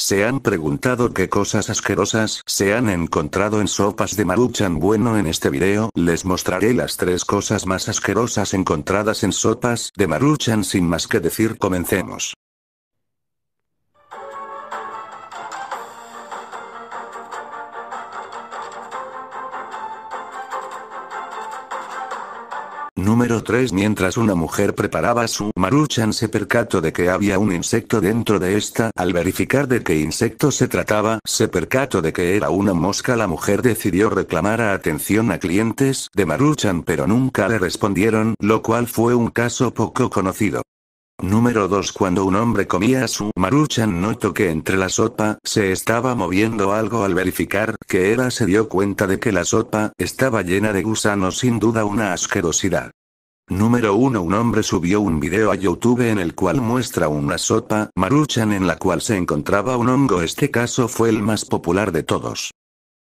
Se han preguntado qué cosas asquerosas se han encontrado en sopas de maruchan. Bueno, en este video les mostraré las tres cosas más asquerosas encontradas en sopas de maruchan. Sin más que decir, comencemos. Número 3 Mientras una mujer preparaba su maruchan se percató de que había un insecto dentro de esta. Al verificar de qué insecto se trataba, se percató de que era una mosca. La mujer decidió reclamar a atención a clientes de maruchan pero nunca le respondieron, lo cual fue un caso poco conocido. Número 2 Cuando un hombre comía su maruchan notó que entre la sopa se estaba moviendo algo al verificar que era se dio cuenta de que la sopa estaba llena de gusanos sin duda una asquerosidad. Número 1 Un hombre subió un video a YouTube en el cual muestra una sopa maruchan en la cual se encontraba un hongo este caso fue el más popular de todos.